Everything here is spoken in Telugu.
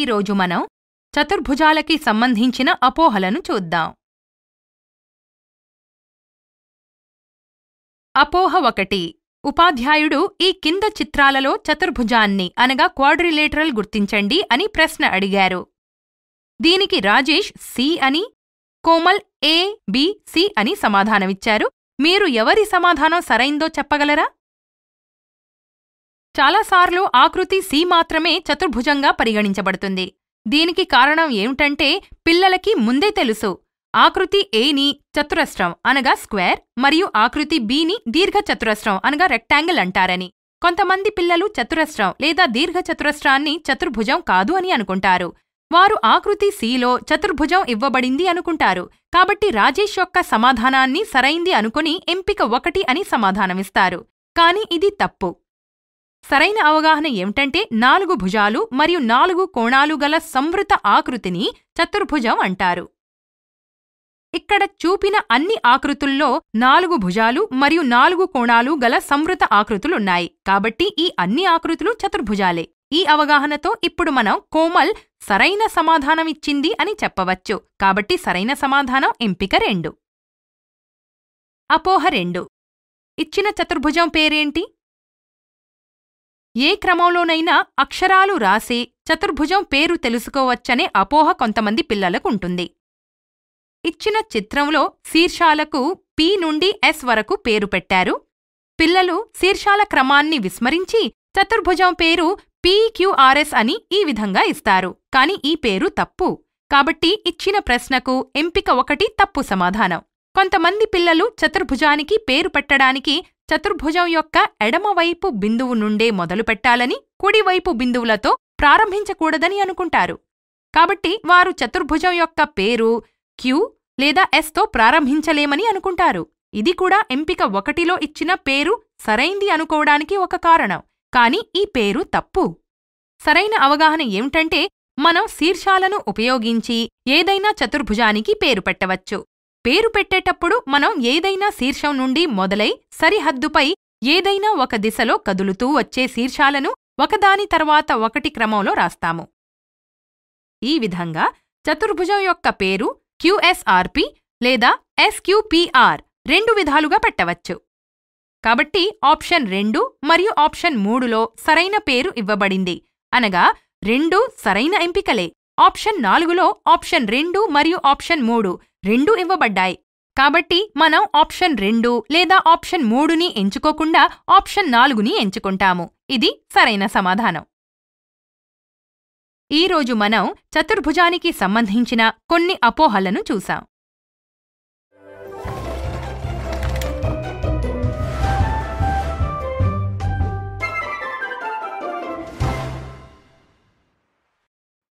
ఈరోజు మనం చతుర్భుజాలకి సంబంధించిన అపోహలను చూద్దాం అపోహ ఒకటి ఉపాధ్యాయుడు ఈ కింద చిత్రాలలో చతుర్భుజాన్ని అనగా క్వాడ్రిలేటరల్ గుర్తించండి అని ప్రశ్న అడిగారు దీనికి రాజేష్ సి అని కోమల్ ఏ బి సి అని సమాధానమిచ్చారు మీరు ఎవరి సమాధానం సరైందో చెప్పగలరా చాలాసార్లు ఆకృతి సి మాత్రమే చతుర్భుజంగా పరిగణించబడుతుంది దీనికి కారణం ఏమిటంటే పిల్లలకి ముందే తెలుసు ఆకృతి ఏని చతురస్రం అనగా స్క్వేర్ మరియు ఆకృతి బిని దీర్ఘచతురస్రం అనగా రెక్టాంగిల్ అంటారని కొంతమంది పిల్లలు చతురస్రం లేదా దీర్ఘచతురస్రాన్ని చతుర్భుజం కాదు అని అనుకుంటారు వారు ఆకృతి సిలో చతుర్భుజం ఇవ్వబడింది అనుకుంటారు కాబట్టి రాజేష్ యొక్క సమాధానాన్ని సరైంది అనుకుని ఎంపిక ఒకటి అని సమాధానమిస్తారు కాని ఇది తప్పు సరైన అవగాహన ఏమిటంటే నాలుగు భుజాలు మరియు నాలుగు కోణాలు గల సంవృత ఆకృతిని చతుర్భుజం అంటారు ఇక్కడ చూపిన అన్ని ఆకృతుల్లో నాలుగు భుజాలు మరియు నాలుగు కోణాలు గల సంవృత ఆకృతులున్నాయి కాబట్టి ఈ అన్ని ఆకృతులు చతుర్భుజాలే ఈ అవగాహనతో ఇప్పుడు మనం కోమల్ సరైన సమాధానమిచ్చింది అని చెప్పవచ్చు కాబట్టి సరైన సమాధానం ఎంపిక రెండు అపోహ రెండు ఇచ్చిన చతుర్భుజం పేరేంటి ఏ క్రమంలోనైనా అక్షరాలు రాసి చతుర్భుజం పేరు తెలుసుకోవచ్చనే అపోహ కొంతమంది పిల్లలకుంటుంది ఇచ్చిన చిత్రంలో శీర్షాలకు పి నుండి ఎస్ వరకు పేరు పెట్టారు పిల్లలు శీర్షాల క్రమాన్ని విస్మరించి చతుర్భుజం పేరు పీక్యూఆర్ఎస్ అని ఈ విధంగా ఇస్తారు కాని ఈ పేరు తప్పు కాబట్టి ఇచ్చిన ప్రశ్నకు ఎంపిక ఒకటి తప్పు సమాధానం కొంతమంది పిల్లలు చతుర్భుజానికి పేరు పెట్టడానికి చతుర్భుజం యొక్క ఎడమవైపు బిందువు నుండే మొదలుపెట్టాలని కుడివైపు బిందువులతో ప్రారంభించకూడదని అనుకుంటారు కాబట్టి వారు చతుర్భుజం యొక్క పేరు క్యూ లేదా ఎస్తో ప్రారంభించలేమని అనుకుంటారు ఇది కూడా ఎంపిక ఒకటిలో ఇచ్చిన పేరు సరైంది అనుకోవడానికి ఒక కారణం కాని ఈ పేరు తప్పు సరైన అవగాహన ఏమిటంటే మనం శీర్షాలను ఉపయోగించి ఏదైనా చతుర్భుజానికి పేరు పెట్టవచ్చు పేరు పెట్టేటప్పుడు మనం ఏదైనా శీర్షం నుండి మొదలై సరిహద్దుపై ఏదైనా ఒక దిశలో కదులుతూ వచ్చే శీర్షాలను ఒకదాని తర్వాత ఒకటి క్రమంలో రాస్తాము ఈ విధంగా చతుర్భుజం యొక్క పేరు క్యూఎస్ఆర్పి లేదా ఎస్క్యూపీఆర్ రెండు విధాలుగా పెట్టవచ్చు కాబట్టి ఆప్షన్ రెండు మరియు ఆప్షన్ మూడులో సరైన పేరు ఇవ్వబడింది అనగా రెండు సరైన ఎంపికలే ఆప్షన్ నాలుగులో ఆప్షన్ రెండు మరియు ఆప్షన్ మూడు రెండూ ఇవ్వబడ్డాయి కాబట్టి మనం ఆప్షన్ రెండు లేదా ఆప్షన్ మూడుని ఎంచుకోకుండా ఆప్షన్ నాలుగుని ఎంచుకుంటాము ఇది సరైన సమాధానం ఈరోజు మనం చతుర్భుజానికి సంబంధించిన కొన్ని అపోహలను చూసాం